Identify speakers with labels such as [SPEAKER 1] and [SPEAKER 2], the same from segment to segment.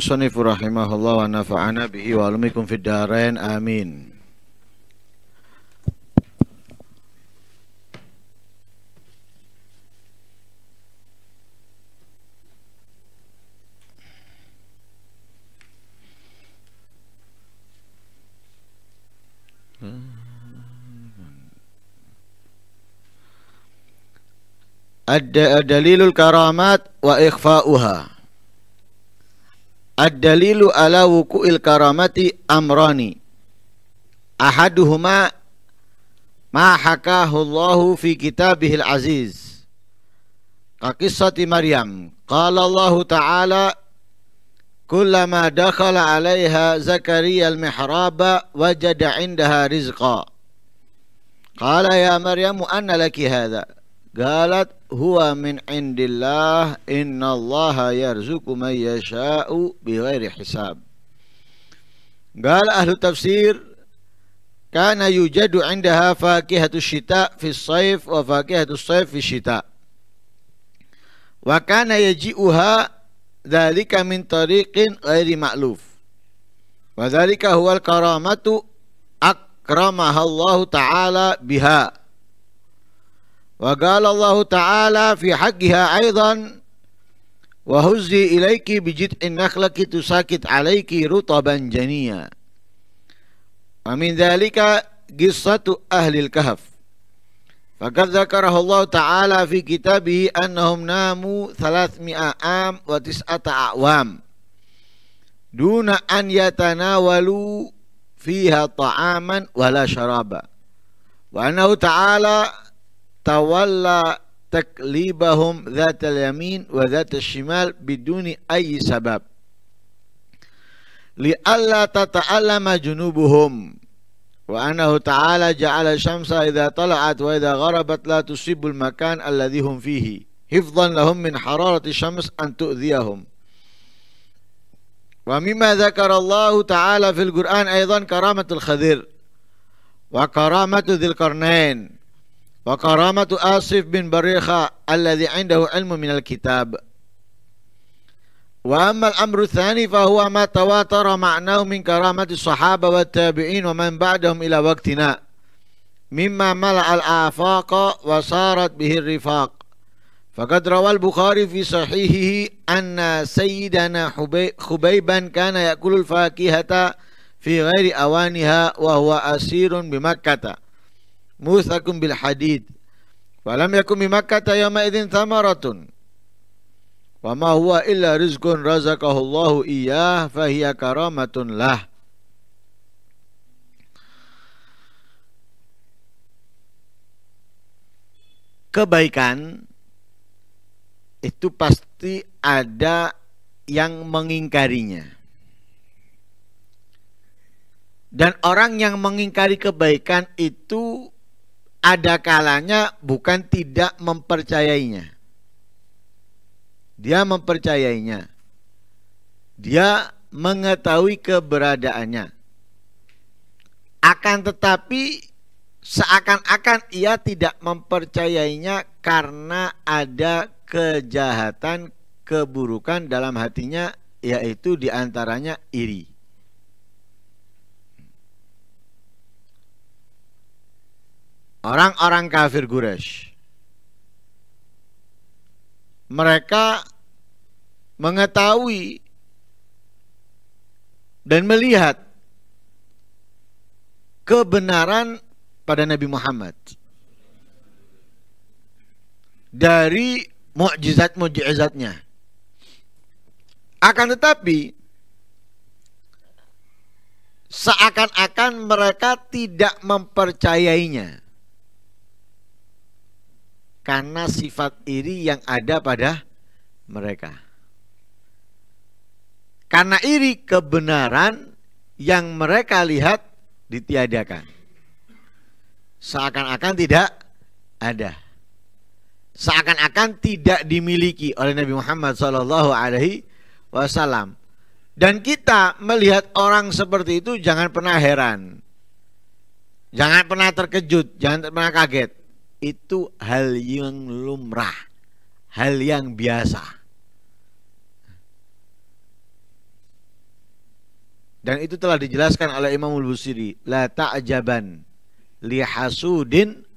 [SPEAKER 1] al-musannif wa nafa'ana bihi wa alumikum fid darain amin. ad karamat wa Ad-dalilu ala wuku'il karamati amrani Ahaduhuma ma hakahu Allahu fi kitabihil aziz Kakisati Maryam Qala Allah Ta'ala Kullama dakhala alaiha Zakaria al-mihraba Wajada indaha rizqa Qala ya Maryam, anna laki hadha Galat huwa min indillah innallaha yarzuku man yasha'u bighairi hisab. Gal ahlu tafsir kana yujadu indaha fakihatu syita fi saif wa fakihatu saif fi syita. Wa kana yaji'uha dhalika min tariqin ghairi ma'luf. Wa dhalika huwa al-karamatu akramaha Allah Ta'ala biha. وقال الله تعالى في حقها أيضا وهزي إليك بجدع النخلة تساكت عليك رطبا جنيا ومن ذلك قصة أهل الكهف فقد ذكره الله تعالى في كتابه أنهم ناموا ثلاثمائة عام وتسعة أعوام دون أن يتناولوا فيها طعاما ولا شرابا وأنه تعالى تولى تكليبهم ذات اليمين وذات الشمال بدون أي سبب لئلا تتألم جنوبهم وأنه تعالى جعل الشمس إذا طلعت وإذا غربت لا تصيب المكان الذي هم فيه حفظا لهم من حرارة الشمس أن تؤذيهم ومما ذكر الله تعالى في القرآن أيضا كرامة الخضر وكرامة ذي القرنين وكرامة آصف بن بريخة الذي عنده علم من الكتاب وأما الأمر الثاني فهو ما تواتر معناه من كرامة الصحابة والتابعين ومن بعدهم إلى وقتنا مما ملأ الآفاق وصارت به الرفاق فقد روى البخاري في صحيحه أن سيدنا خبيبا كان يأكل الفاكهة في غير أوانها وهو أسير بمكة musakum bil hadid falam yakum bi makkata yawma idzin thamaratun wa ma huwa illa rizqun razaqahu Allah iyyah fa hiya karamatun lah kebaikan itu pasti ada yang mengingkarinya. Dan orang yang mengingkari kebaikan itu ada kalanya bukan tidak mempercayainya. Dia mempercayainya. Dia mengetahui keberadaannya. Akan tetapi seakan-akan ia tidak mempercayainya karena ada kejahatan, keburukan dalam hatinya yaitu diantaranya iri. orang-orang kafir Quraisy. Mereka mengetahui dan melihat kebenaran pada Nabi Muhammad dari mukjizat-mukjizatnya. Akan tetapi seakan-akan mereka tidak mempercayainya karena sifat iri yang ada pada mereka. Karena iri kebenaran yang mereka lihat ditiadakan. Seakan-akan tidak ada. Seakan-akan tidak dimiliki oleh Nabi Muhammad Shallallahu alaihi wasallam. Dan kita melihat orang seperti itu jangan pernah heran. Jangan pernah terkejut, jangan pernah kaget itu hal yang lumrah, hal yang biasa. Dan itu telah dijelaskan oleh Imam Al-Busiri, la ta'jaban li hasudin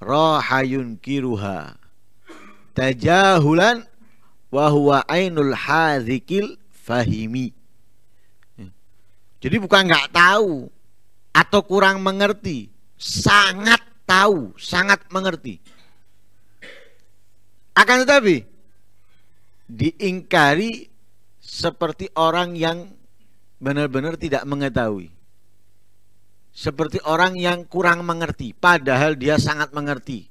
[SPEAKER 1] rahayun kiruha tajahulan wa huwa ainul hazikil fahimi. Jadi bukan nggak tahu atau kurang mengerti, sangat tahu, sangat mengerti. Akan tetapi diingkari seperti orang yang benar-benar tidak mengetahui. Seperti orang yang kurang mengerti padahal dia sangat mengerti.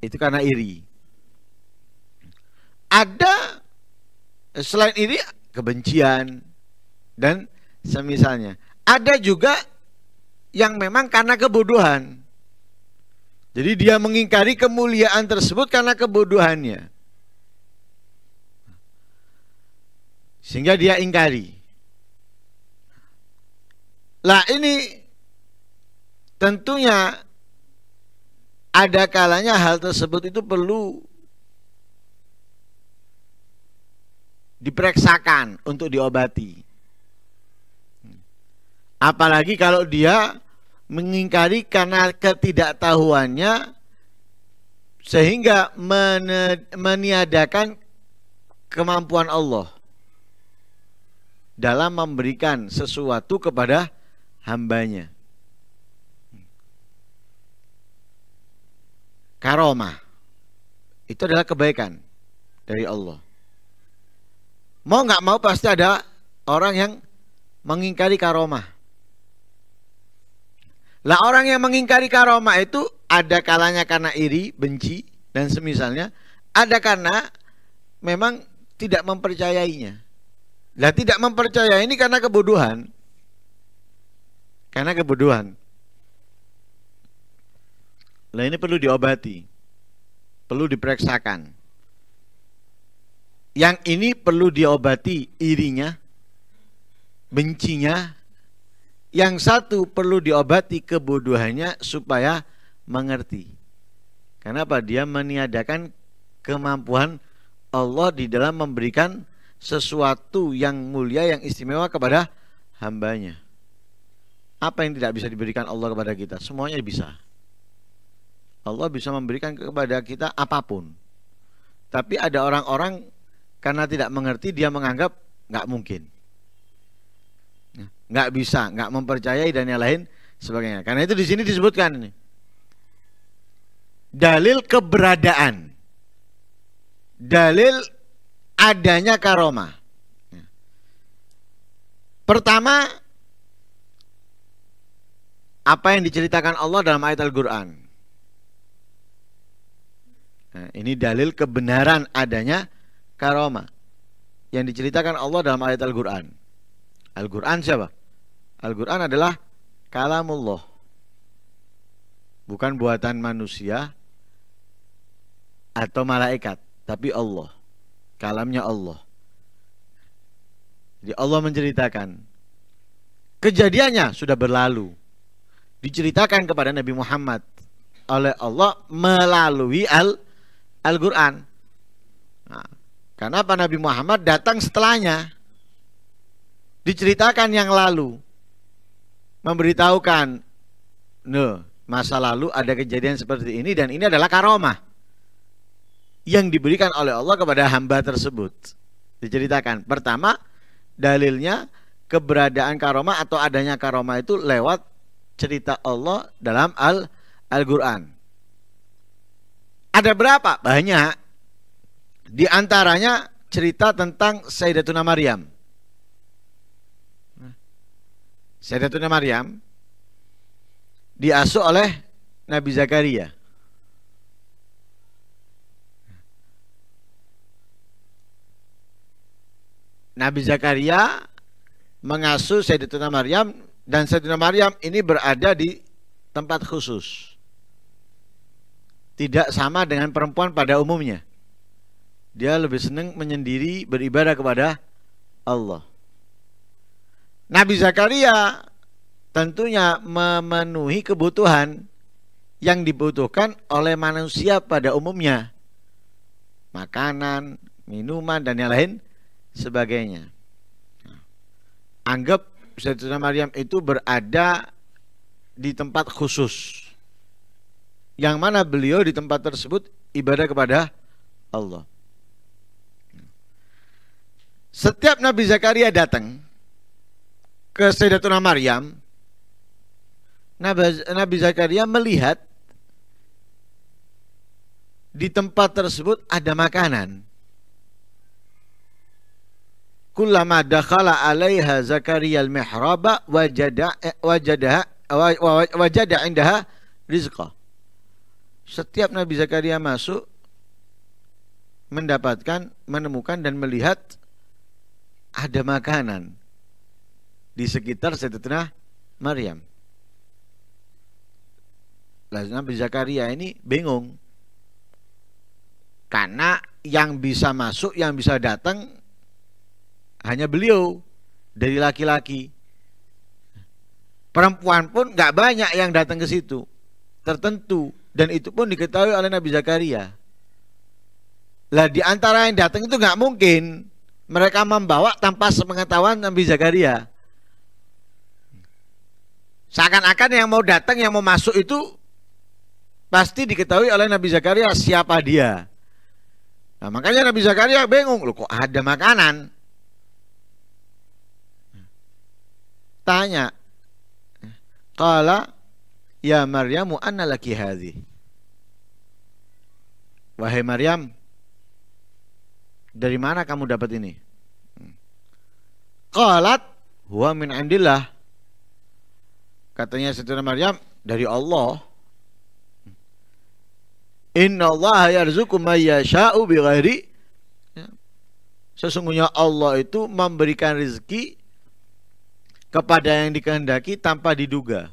[SPEAKER 1] Itu karena iri. Ada selain iri kebencian dan semisalnya. Ada juga yang memang karena kebodohan. Jadi dia mengingkari kemuliaan tersebut karena kebodohannya. Sehingga dia ingkari. Lah ini tentunya ada kalanya hal tersebut itu perlu diperiksakan untuk diobati. Apalagi kalau dia mengingkari karena ketidaktahuannya sehingga meniadakan kemampuan Allah dalam memberikan sesuatu kepada hambanya. karoma itu adalah kebaikan dari Allah. Mau nggak mau pasti ada orang yang mengingkari karomah. Lah orang yang mengingkari karomah itu ada kalanya karena iri, benci dan semisalnya, ada karena memang tidak mempercayainya. Lah tidak mempercayai ini karena kebodohan. Karena kebodohan. Lah ini perlu diobati. Perlu diperiksakan. Yang ini perlu diobati irinya, bencinya, yang satu perlu diobati kebodohannya supaya mengerti. Kenapa dia meniadakan kemampuan Allah di dalam memberikan sesuatu yang mulia yang istimewa kepada hambanya. Apa yang tidak bisa diberikan Allah kepada kita? Semuanya bisa. Allah bisa memberikan kepada kita apapun. Tapi ada orang-orang karena tidak mengerti dia menganggap nggak mungkin nggak bisa, nggak mempercayai dan yang lain sebagainya. Karena itu di sini disebutkan ini. Dalil keberadaan. Dalil adanya karoma. Ya. Pertama, apa yang diceritakan Allah dalam ayat Al-Quran. Nah, ini dalil kebenaran adanya karoma Yang diceritakan Allah dalam ayat Al-Quran. Al-Quran siapa? Al-Quran adalah kalamullah. Bukan buatan manusia atau malaikat, tapi Allah. Kalamnya Allah. Jadi Allah menceritakan kejadiannya sudah berlalu. Diceritakan kepada Nabi Muhammad oleh Allah melalui Al Al-Quran. Nah, kenapa Nabi Muhammad datang setelahnya? diceritakan yang lalu memberitahukan no masa lalu ada kejadian seperti ini dan ini adalah karomah yang diberikan oleh Allah kepada hamba tersebut diceritakan pertama dalilnya keberadaan karomah atau adanya karomah itu lewat cerita Allah dalam al Al-Qur'an ada berapa banyak di antaranya cerita tentang Sayyidatuna Maryam Sayyidatuna Maryam diasuh oleh Nabi Zakaria. Nabi Zakaria mengasuh Sayyidatuna Maryam dan Sayyidatuna Maryam ini berada di tempat khusus. Tidak sama dengan perempuan pada umumnya. Dia lebih senang menyendiri beribadah kepada Allah. Nabi Zakaria tentunya memenuhi kebutuhan yang dibutuhkan oleh manusia pada umumnya. Makanan, minuman, dan yang lain sebagainya. Anggap Syedatuna Maryam itu berada di tempat khusus. Yang mana beliau di tempat tersebut ibadah kepada Allah. Setiap Nabi Zakaria datang, ke Sayyidatuna Maryam Nabi Zakaria melihat di tempat tersebut ada makanan kullama dakhala 'alaiha Zakaria al-mihraba wajada wajada wajada indaha rizqa setiap Nabi Zakaria masuk mendapatkan menemukan dan melihat ada makanan di sekitar Sayyidatina Maryam. Lalu Nabi Zakaria ini bingung. Karena yang bisa masuk, yang bisa datang hanya beliau dari laki-laki. Perempuan pun nggak banyak yang datang ke situ, tertentu, dan itu pun diketahui oleh Nabi Zakaria. Lah di antara yang datang itu nggak mungkin mereka membawa tanpa sepengetahuan Nabi Zakaria. Seakan-akan yang mau datang, yang mau masuk itu pasti diketahui oleh Nabi Zakaria siapa dia. Nah, makanya Nabi Zakaria bingung, loh kok ada makanan? Tanya. Kala ya Maryamu anna laki hadhi. Wahai Maryam, dari mana kamu dapat ini? Hmm. Qalat huwa min indillah Katanya Siti Maryam dari Allah. Inna Allah yarzuku mayyasha'u bighairi ya. Sesungguhnya Allah itu memberikan rezeki kepada yang dikehendaki tanpa diduga.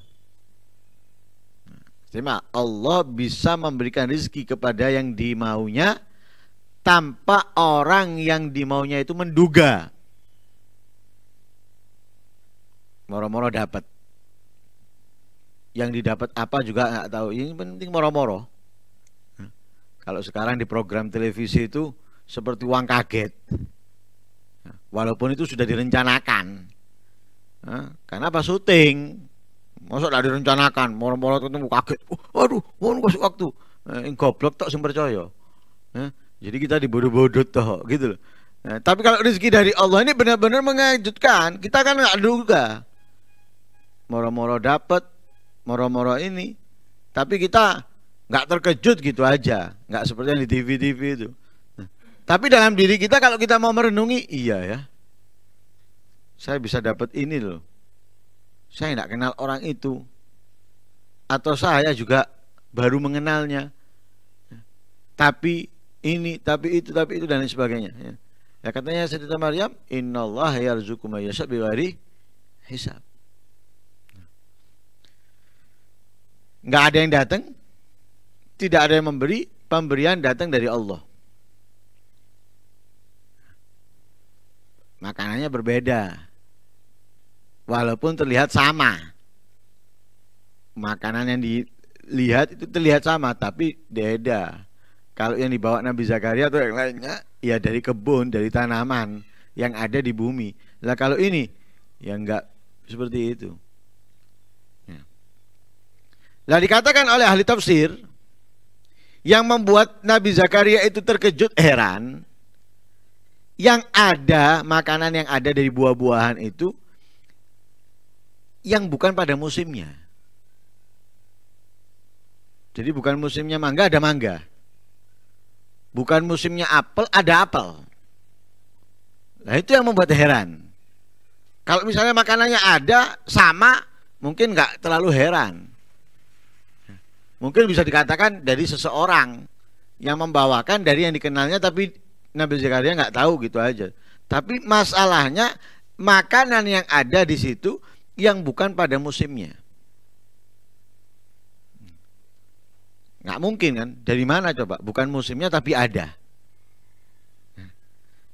[SPEAKER 1] Terima, Allah bisa memberikan rezeki kepada yang dimaunya tanpa orang yang dimaunya itu menduga. Moro-moro dapat yang didapat apa juga nggak tahu ini penting moro-moro hmm. kalau sekarang di program televisi itu seperti uang kaget ya, walaupun itu sudah direncanakan ya, karena apa syuting masuk dari direncanakan moro-moro ketemu kaget uh, waduh mau kasih waktu eh, goblok tak sumber percaya ya, jadi kita dibodoh-bodoh toh gitu loh tapi kalau rezeki dari Allah ini benar-benar mengejutkan kita kan nggak duga moro-moro dapat moro-moro ini tapi kita nggak terkejut gitu aja nggak seperti yang di TV-TV itu nah, tapi dalam diri kita kalau kita mau merenungi iya ya saya bisa dapat ini loh saya nggak kenal orang itu atau saya juga baru mengenalnya tapi ini tapi itu tapi itu dan lain sebagainya ya, ya katanya Sayyidina Maryam Inna ya may yasha biwari hisab nggak ada yang datang, tidak ada yang memberi, pemberian datang dari Allah. Makanannya berbeda. Walaupun terlihat sama. Makanan yang dilihat itu terlihat sama, tapi beda. Kalau yang dibawa Nabi Zakaria atau yang lainnya, ya dari kebun, dari tanaman yang ada di bumi. Lah kalau ini, ya enggak seperti itu. Nah dikatakan oleh ahli tafsir yang membuat Nabi Zakaria itu terkejut heran yang ada makanan yang ada dari buah-buahan itu yang bukan pada musimnya. Jadi bukan musimnya mangga ada mangga. Bukan musimnya apel ada apel. Nah itu yang membuat heran. Kalau misalnya makanannya ada sama mungkin nggak terlalu heran mungkin bisa dikatakan dari seseorang yang membawakan dari yang dikenalnya tapi Nabi Zakaria nggak tahu gitu aja. Tapi masalahnya makanan yang ada di situ yang bukan pada musimnya. Nggak mungkin kan? Dari mana coba? Bukan musimnya tapi ada.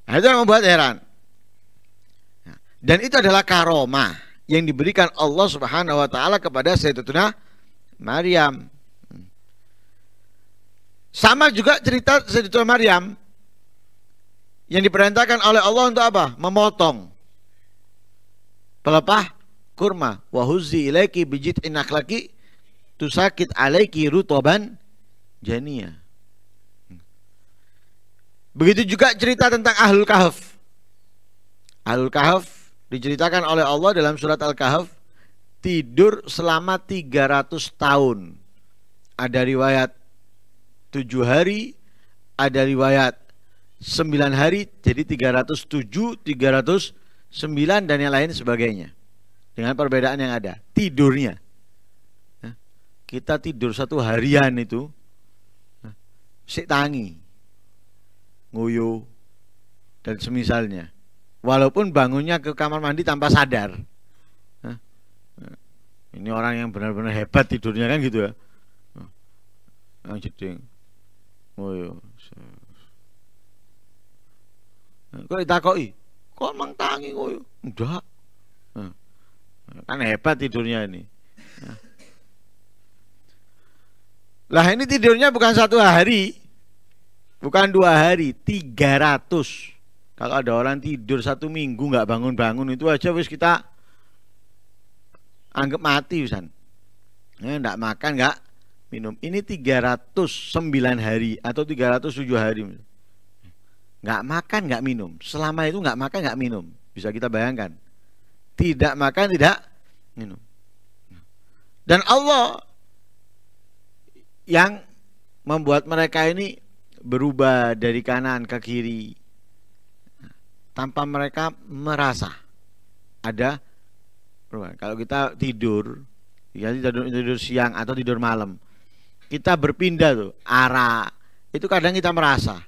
[SPEAKER 1] Nah, itu yang membuat heran. Nah, dan itu adalah karomah yang diberikan Allah Subhanahu wa taala kepada Sayyidatuna Maryam. Sama juga cerita Sayyidatuna Maryam yang diperintahkan oleh Allah untuk apa? Memotong pelepah kurma. Wahuzi ilaiki bijit tu tusakit alaiki rutoban jania. Begitu juga cerita tentang Ahlul Kahf. Ahlul Kahf diceritakan oleh Allah dalam surat Al-Kahf tidur selama 300 tahun. Ada riwayat Tujuh hari ada riwayat sembilan hari jadi tiga tiga ratus tujuh, ratus sembilan dan yang lain sebagainya. Dengan perbedaan yang ada, tidurnya. Kita tidur satu harian itu si tangi. Nguyu dan semisalnya. Walaupun bangunnya ke kamar mandi tanpa sadar. Ini orang yang benar-benar hebat tidurnya kan gitu ya. Yang Kok ditakoki? Kok mang tangi koyo? Ndak. Kan hebat tidurnya ini. Lah ini tidurnya bukan satu hari, bukan dua hari, tiga ratus, Kalau ada orang tidur satu minggu nggak bangun-bangun itu aja wis kita anggap mati usan. Eh, nggak makan nggak minum ini 309 hari atau 307 hari nggak makan nggak minum selama itu nggak makan nggak minum bisa kita bayangkan tidak makan tidak minum dan Allah yang membuat mereka ini berubah dari kanan ke kiri tanpa mereka merasa ada perubahan. Kalau kita tidur, ya tidur, tidur siang atau tidur malam, kita berpindah tuh arah itu kadang kita merasa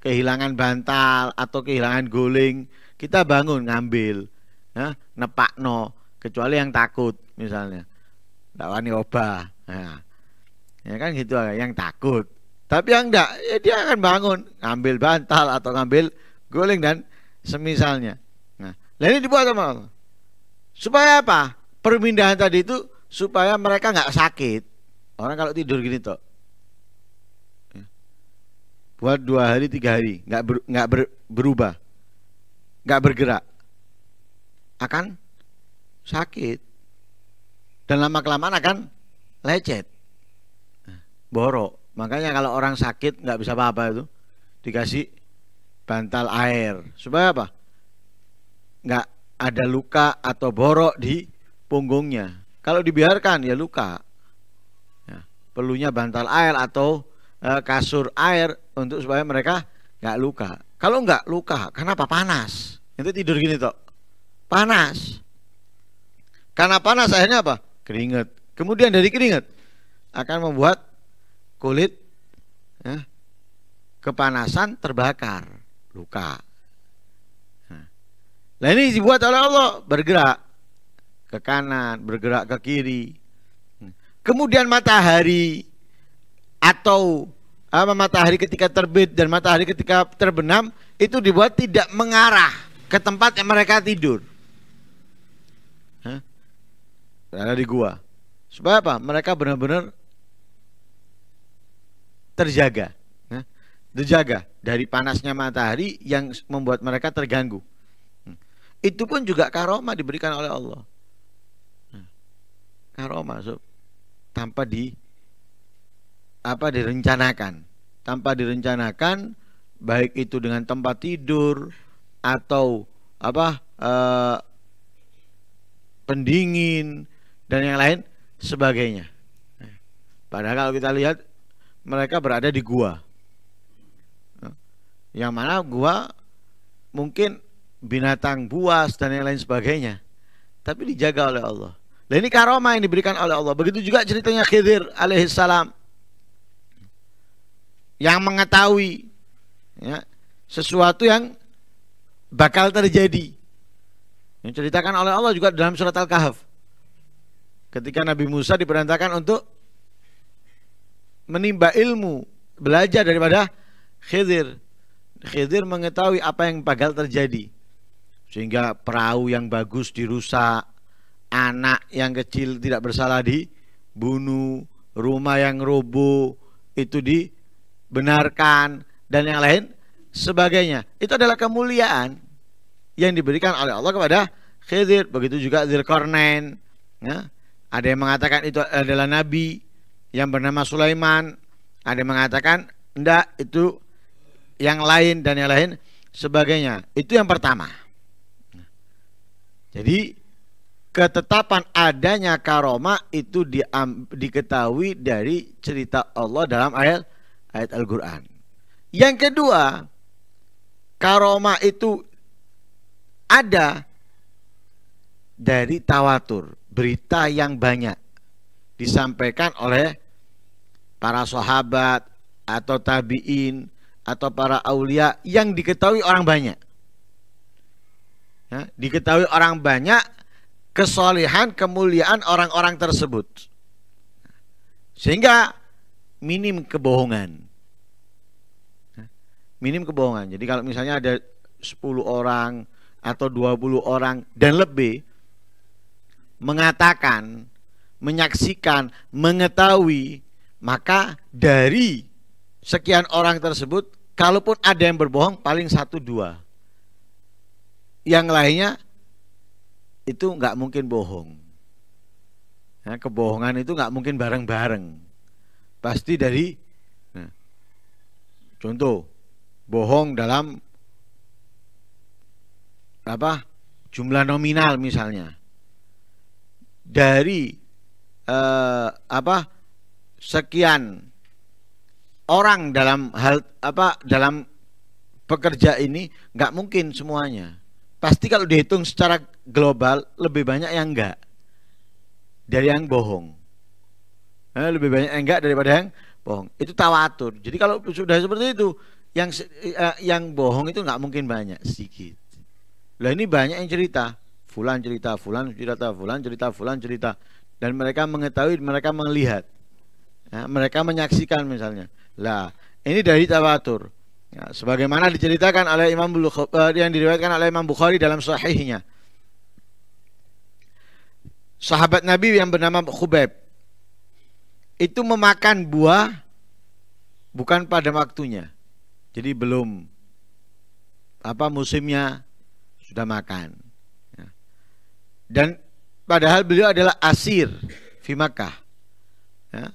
[SPEAKER 1] kehilangan bantal atau kehilangan guling kita bangun ngambil ya, nepakno kecuali yang takut misalnya tidak wani obah ya. ya kan gitu yang takut tapi yang enggak ya dia akan bangun ngambil bantal atau ngambil guling dan semisalnya nah ini dibuat sama Allah supaya apa perpindahan tadi itu supaya mereka nggak sakit Orang kalau tidur gini toh, ya. buat dua hari tiga hari nggak ber, nggak ber, berubah, nggak bergerak, akan sakit dan lama kelamaan akan lecet, ya. borok. Makanya kalau orang sakit nggak bisa apa-apa itu dikasih bantal air supaya apa? Nggak ada luka atau borok di punggungnya. Kalau dibiarkan ya luka perlunya bantal air atau e, kasur air untuk supaya mereka nggak luka. Kalau nggak luka, kenapa panas? Itu tidur gini toh, panas. Karena panas akhirnya apa? Keringat. Kemudian dari keringat akan membuat kulit ya, kepanasan terbakar, luka. Nah, nah ini dibuat oleh Allah bergerak ke kanan, bergerak ke kiri, Kemudian matahari atau apa matahari ketika terbit dan matahari ketika terbenam itu dibuat tidak mengarah ke tempat yang mereka tidur. Hah? Ada di gua. Supaya apa? Mereka benar-benar terjaga. terjaga dari panasnya matahari yang membuat mereka terganggu. Hmm. Itu pun juga karoma diberikan oleh Allah. Hmm. Karoma. sob tanpa di apa direncanakan tanpa direncanakan baik itu dengan tempat tidur atau apa eh, pendingin dan yang lain sebagainya padahal kalau kita lihat mereka berada di gua yang mana gua mungkin binatang buas dan yang lain sebagainya tapi dijaga oleh Allah dan ini karomah yang diberikan oleh Allah. Begitu juga ceritanya Khidir alaihissalam yang mengetahui ya, sesuatu yang bakal terjadi. Yang ceritakan oleh Allah juga dalam surat Al-Kahf. Ketika Nabi Musa diperintahkan untuk menimba ilmu, belajar daripada Khidir. Khidir mengetahui apa yang bakal terjadi. Sehingga perahu yang bagus dirusak, anak yang kecil tidak bersalah di bunuh rumah yang roboh itu dibenarkan dan yang lain sebagainya. Itu adalah kemuliaan yang diberikan oleh Allah kepada Khidir. Begitu juga Zilkarnain. Ya. Ada yang mengatakan itu adalah nabi yang bernama Sulaiman. Ada yang mengatakan enggak itu yang lain dan yang lain sebagainya. Itu yang pertama. Jadi ketetapan adanya karoma itu di, diketahui dari cerita Allah dalam ayat ayat Al-Qur'an. Yang kedua, karoma itu ada dari tawatur, berita yang banyak disampaikan oleh para sahabat atau tabi'in atau para aulia yang diketahui orang banyak. Ya, diketahui orang banyak kesolehan, kemuliaan orang-orang tersebut. Sehingga minim kebohongan. Minim kebohongan. Jadi kalau misalnya ada 10 orang atau 20 orang dan lebih mengatakan, menyaksikan, mengetahui, maka dari sekian orang tersebut kalaupun ada yang berbohong paling satu dua yang lainnya itu nggak mungkin bohong. Nah, kebohongan itu nggak mungkin bareng-bareng. Pasti dari nah, contoh bohong dalam apa jumlah nominal misalnya dari eh, apa sekian orang dalam hal apa dalam pekerja ini nggak mungkin semuanya pasti kalau dihitung secara global lebih banyak yang enggak dari yang bohong eh, lebih banyak yang enggak daripada yang bohong itu tawatur jadi kalau sudah seperti itu yang eh, yang bohong itu nggak mungkin banyak sedikit lah ini banyak yang cerita fulan cerita fulan cerita fulan cerita fulan cerita dan mereka mengetahui mereka melihat nah, mereka menyaksikan misalnya lah ini dari tawatur Ya, sebagaimana diceritakan oleh Imam Bukhari, eh, yang diriwayatkan oleh Imam Bukhari dalam sahihnya. Sahabat Nabi yang bernama Khubeb itu memakan buah bukan pada waktunya. Jadi belum apa musimnya sudah makan. Ya. Dan padahal beliau adalah asir di Mekah. Ya.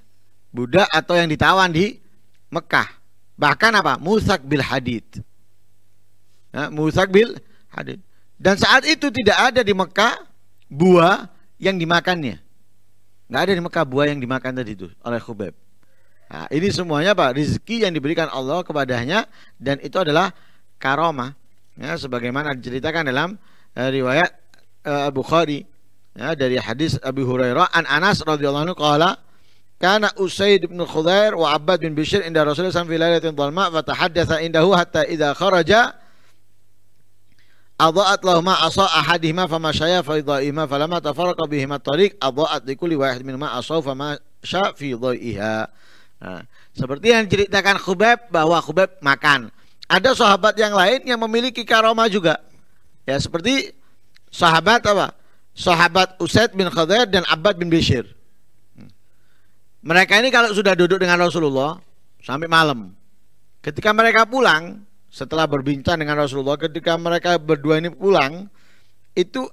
[SPEAKER 1] Budak atau yang ditawan di Mekah Bahkan apa? Musak bil hadid. ya, musak bil hadid. Dan saat itu tidak ada di Mekah buah yang dimakannya. Nggak ada di Mekah buah yang dimakan tadi itu oleh Khubeb. Nah, ini semuanya pak Rizki yang diberikan Allah kepadanya dan itu adalah karoma, Ya, sebagaimana diceritakan dalam uh, riwayat uh, eh, Bukhari ya, dari hadis Abu Hurairah an Anas radhiyallahu anhu karena Usaid bin Khudair wa Abbad bin Bishr inda Rasulullah SAW fi lailatin dhalma wa tahaddatsa indahu hatta idha kharaja adha'at lahuma asa ahadihima fa masyaya fa idha'ihima lama tafaraqa bihima tarik adha'at likuli wahid min ma asa fama masya fi idha'iha nah, seperti yang ceritakan Khubab bahwa Khubab makan. Ada sahabat yang lain yang memiliki karoma juga. Ya seperti sahabat apa? Sahabat Usaid bin Khudair dan Abbad bin Bishr. Mereka ini kalau sudah duduk dengan Rasulullah sampai malam. Ketika mereka pulang, setelah berbincang dengan Rasulullah, ketika mereka berdua ini pulang, itu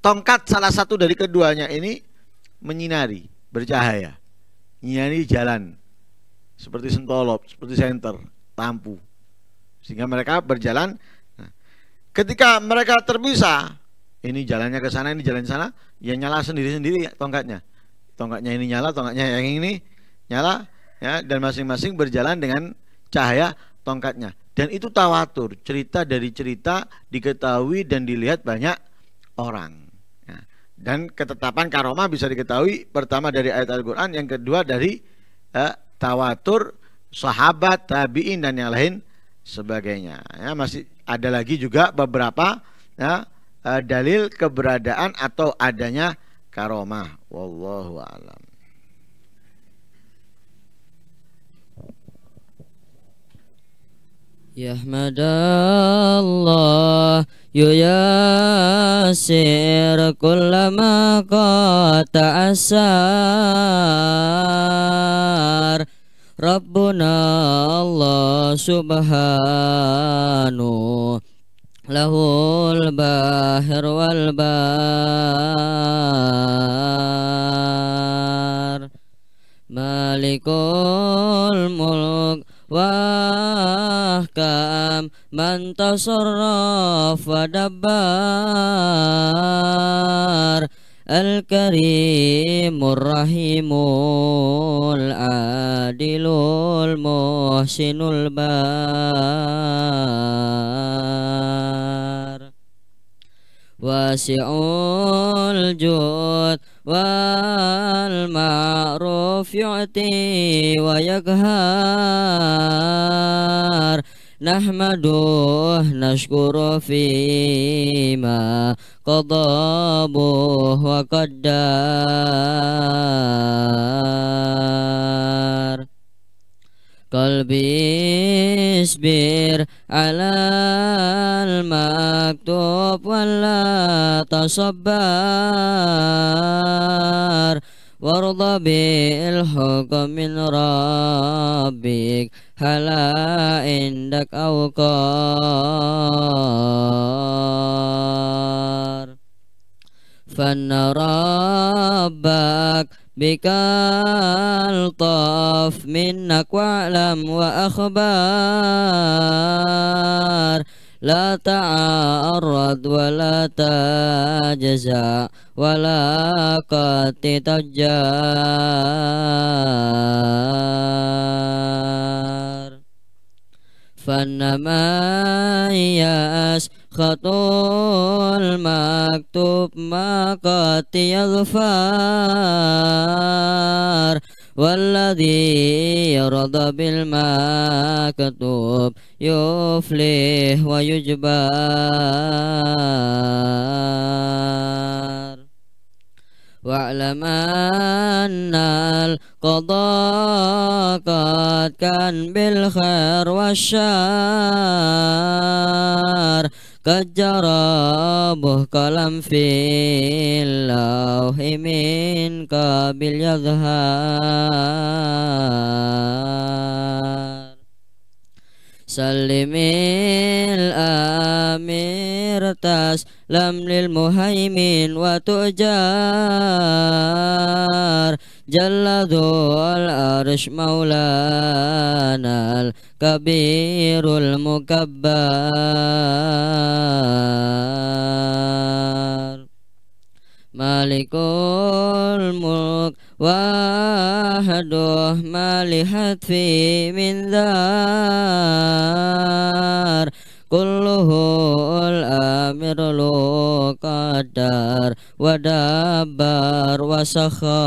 [SPEAKER 1] tongkat salah satu dari keduanya ini menyinari, bercahaya. Menyinari jalan. Seperti sentolop, seperti senter, lampu. Sehingga mereka berjalan. Nah, ketika mereka terpisah, ini jalannya ke sana, ini jalan sana, ya nyala sendiri-sendiri tongkatnya. Tongkatnya ini nyala, tongkatnya yang ini nyala, ya, dan masing-masing berjalan dengan cahaya tongkatnya. Dan itu tawatur, cerita dari cerita diketahui dan dilihat banyak orang. Ya. Dan ketetapan karoma bisa diketahui pertama dari ayat Al-Quran, yang kedua dari eh, tawatur sahabat, tabiin dan yang lain sebagainya. Ya, masih ada lagi juga beberapa ya, eh, dalil keberadaan atau adanya karomah wallahu alam
[SPEAKER 2] Ya Allah Ya Yasir Kullama kota asar Rabbuna Allah Subhanahu lahul bahir wal bar malikul muluk wahkam man tasarraf wa dabbar al karimur rahimul adilul muhsinul bar واسع الجود والمعروف يعطي ويقهر نحمده نشكر فيما قضاه وقدر قلبي اصبر على المكتوب ولا تصبر وارض بالحكم من ربك هلا عندك أوقار فإن ربك بك الطاف منك واعلم وأخبار لا تعرض ولا تجزع ولا قد تجار فإنما يأس فطول مكتوب ما قد يغفر والذي يرضى بالمكتوب يفلح ويجبر واعلم أن القضاء قد كان بالخير والشر كجرابه كلام في الله من قبل يظهر سلم الأمير تسلم للمهيمن وتجار جل ذو العرش مولانا kabirul Mukabar, malikul mulk wahduh malihat fi min amirul qadar wadabar wasakhar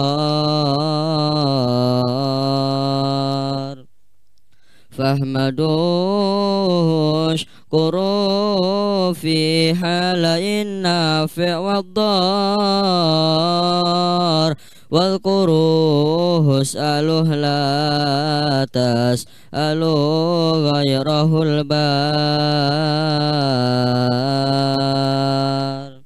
[SPEAKER 2] فاحمدوه اشكروا في حال النافع والضار واذكروه اسألوه لا تسألوا غيره البار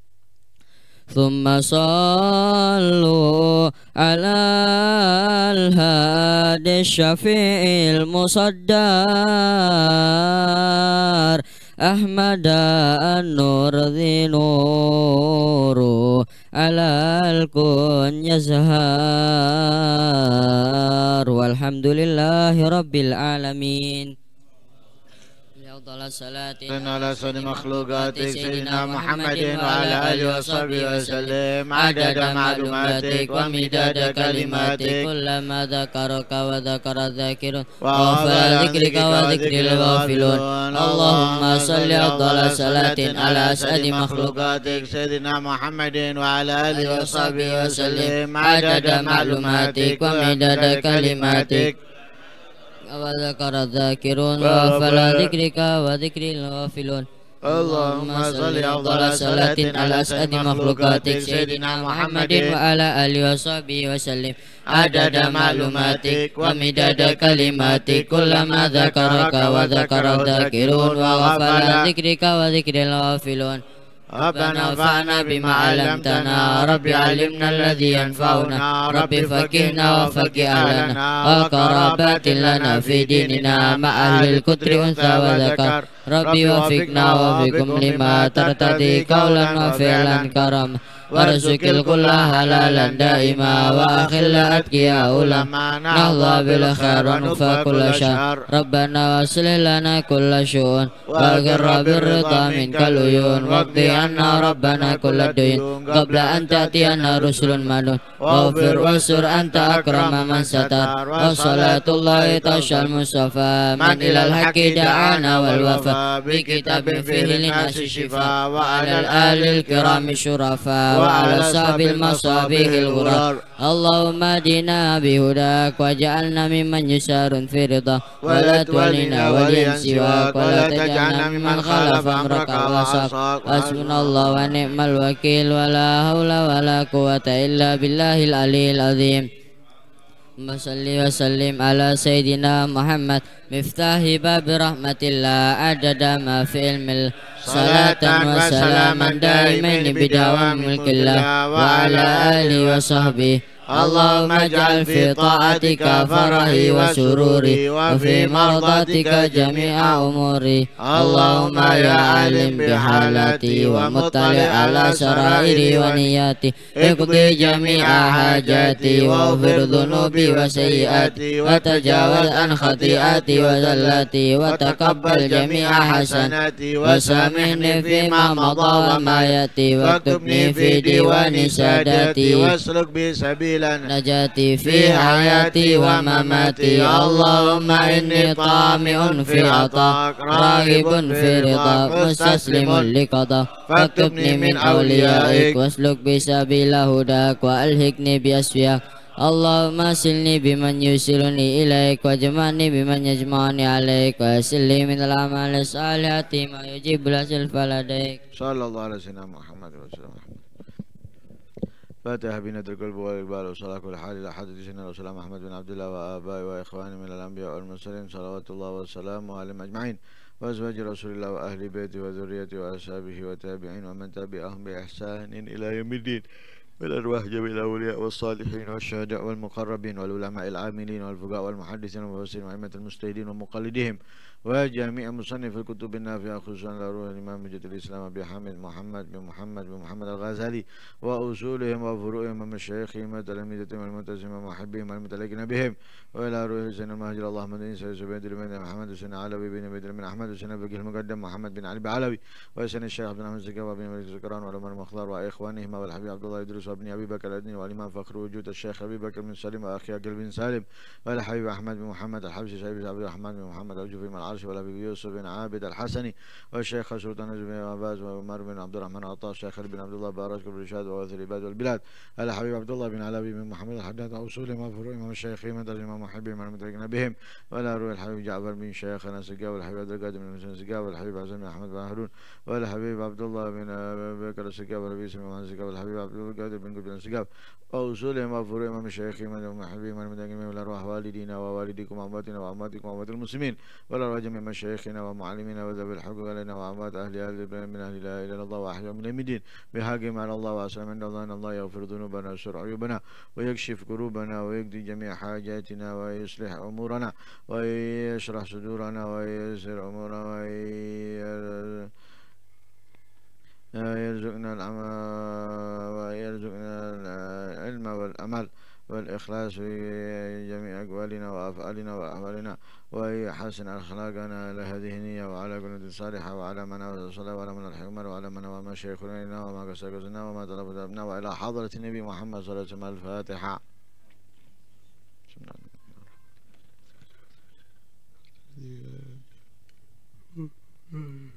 [SPEAKER 2] ثم صلوا Alhamdulillah hadis syafi'il musaddar Ahmad nur di nuru Alal kun yazhar alamin
[SPEAKER 1] أفضل صلاتنا على سيد مخلوقاتك سيدنا محمد وعلى آله وصحبه وسلم عدد معلوماتك ومداد كلماتك كلما
[SPEAKER 3] ذكرك وذكر الذاكرون وغفر ذكرك وذكر الغافلون اللهم صل أفضل صلاة على أسعد
[SPEAKER 1] مخلوقاتك سيدنا محمد وعلى آله وصحبه وسلم عدد معلوماتك ومداد كلماتك
[SPEAKER 3] Allahumma salli ala salatin ala as'adi makhlukatik Sayyidina Muhammadin wa ala alihi wa sahbihi wa sallim maklumatik wa midada kalimatik Kullama wa dhakaraka Wa wafala wa filun ربنا فانا بما
[SPEAKER 1] علمتنا رب علمنا الذي ينفعنا رب
[SPEAKER 3] فقهنا وفقه أهلنا وقرابات لنا في ديننا مع أهل الكتر أنثى وذكر ربي وفقنا وفقكم لما ترتدي قولا وفعلا كرم warzukil kulla halalan daima wa akhilla atkiya ulam nahdha bil khair wa nufa kulla syar Rabbana wa silih lana kulla syu'un wa min kaluyun wakti anna Rabbana kulla duyun qabla an ta'tiyana rusulun malun wafir wa sur anta akrama man satar wa salatullahi tashal musafa man ilal haqi da'ana wal wafa bi kitabin fihi lina syifa wa alal alil kirami syurafa وعلى صحب المصابيح الغرار اللهم اهدنا بهداك واجعلنا ممن يسار في رضا ولا تولنا وليا سواك ولا تجعلنا ممن خلف أمرك وصاك حسبنا الله ونعم الوكيل ولا حول ولا قوة إلا بالله العلي العظيم اللهم صل وسلم على سيدنا محمد مفتاح باب رحمة الله عدد ما في علم صلاة وسلاما دائمين بدوام ملك الله وعلى آله وصحبه اللهم اجعل في طاعتك فرحي وسروري وفي مرضاتك جميع أموري اللهم يا عالم بحالاتي ومطلع على سرائري ونياتي اقضي جميع حاجاتي واغفر ذنوبي وسيئاتي وتجاوز عن خطيئاتي وزلاتي وتقبل جميع حسناتي وسامحني فيما مضى وما ياتي واكتبني في ديوان ساداتي واسلك
[SPEAKER 1] بي سبيل سبيلا نجاتي في حياتي ومماتي اللهم إني طامع في عطاك راغب في رضاك مستسلم لقضاك فاكتبني من أوليائك واسلك
[SPEAKER 3] بسبيل هداك وألهكني بأسفياك اللهم سلني بمن يسلني إليك واجمعني بمن يجمعني عليك وأسلني من الأعمال الصالحة ما يجيب لسلف لديك
[SPEAKER 1] صلى الله على سيدنا محمد وسلم فاتح بندر القلب والإقبال وصلاة كل حال إلى حضرة سيدنا رسول الله محمد بن عبد الله وآبائه وإخوانه من الأنبياء والمرسلين صلوات الله وسلامه عليهم أجمعين وأزواج رسول الله وأهل بيته وذريته وأصحابه وتابعين ومن تبعهم بإحسان إلى يوم الدين من أرواح جميع الأولياء والصالحين والشهداء والمقربين والعلماء العاملين والفقهاء والمحدثين والمفسرين وأئمة المجتهدين ومقلديهم وجميع مصنف الكتب النافعة خصوصا لروح الإمام مجد الإسلام أبي حامد محمد بن محمد بن محمد الغزالي وأصولهم وفروعهم ومشايخهم وتلاميذتهم الملتزمة ومحبهم المتلقين بهم وإلى روح حسين المهجر اللهم إنسى يوسف بن محمد حسين علوي بن بدر بن أحمد حسين فقيه المقدم محمد بن علي علوي وحسين الشيخ بن أحمد الزكاوي بن ملك زكران والعمر المخضر وإخوانهما والحبيب عبد الله يدرس وابن أبي بكر الأدني والإمام فخر وجود الشيخ أبي بكر بن سليم وأخي أقل بن سالم والحبيب أحمد بن محمد الحبشي شيخ عبد الرحمن بن محمد الجوفي العرش ولا والأبي يوسف بن عابد الحسني والشيخ سلطان بن عباس وعمر بن عبد الرحمن عطاء الشيخ بن عبد الله بارك بن رشاد وأوث العباد والبلاد على حبيب عبد الله بن علوي بن محمد الحداد أصول ما فروع إمام الشيخين مدرج إمام محبين من المتركين بهم ولا روي الحبيب جعفر بن شيخ أنس والحبيب عبد القادر بن حسين السقاف والحبيب عزم بن أحمد بن هارون ولا حبيب عبد الله بن بكر السقاف والحبيب اسمه السقاف والحبيب عبد القادر بن قبل السقاف وأصولهم وفروعهم من الشيخين من المحبين من ولا والأرواح والدينا ووالديكم وأمواتنا وأمواتكم وأموات المسلمين ولا فرج من مشايخنا ومعلمنا وذوي الحق علينا وعمات أهل أهل من أهل لا إله إلا الله واحد من المدين بحاكم على الله وأسلم عند الله أن الله يغفر ذنوبنا ويسر عيوبنا ويكشف كروبنا ويقضي جميع حاجاتنا ويصلح أمورنا ويشرح صدورنا ويسر أمورنا وييسر يرزقنا العمل ويرزقنا العلم والأمل والإخلاص في جميع أقوالنا وأفعالنا وأعمالنا ويحسن أخلاقنا على هذه النية وعلى كل صالحة وعلى من وصل وعلى من الحكمة وعلى من وما شيخنا وما قصدنا وما طلب طلبنا وإلى حضرة النبي محمد صلى الله عليه وسلم الفاتحة Mm-hmm.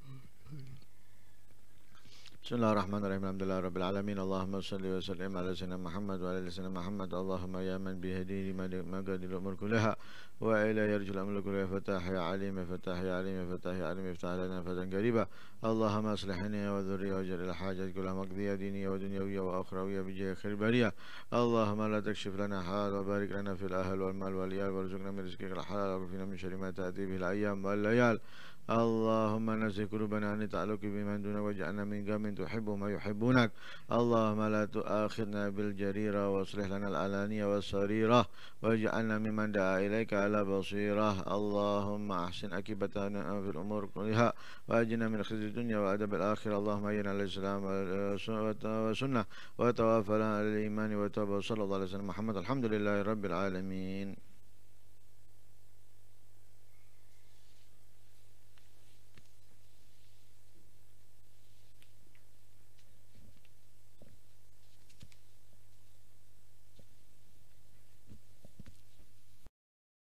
[SPEAKER 1] بسم الله الرحمن الرحيم الحمد لله رب العالمين اللهم صل وسلم على سيدنا محمد وعلى سيدنا محمد اللهم يا من بيده مجد الامور كلها والى يرجو الامر كلها فتح يا عليم فتح يا عليم فتح يا عليم افتح لنا فتحا قريبا اللهم اصلحني وذري واجعل الحاجات كلها مقضيه دينيه ودنيويه واخرويه بجاه خير البريه اللهم لا تكشف لنا حال وبارك لنا في الاهل والمال واليال وارزقنا من رزقك الحلال وكفنا من شر ما تاتي به الايام والليال اللهم نزه قلوبنا عن تعلق بمن دونك واجعلنا قام تحب ما يحبونك اللهم لا تؤاخذنا بالجريرة واصلح لنا العلانية والسريرة واجعلنا ممن دعا إليك على بصيرة اللهم أحسن أكبتنا في الأمور كلها وأجنا من خزي الدنيا وأدب الآخرة اللهم أجنا الإسلام والسنة وتوافلنا على الإيمان وتوب صلى الله عليه وسلم محمد الحمد لله رب العالمين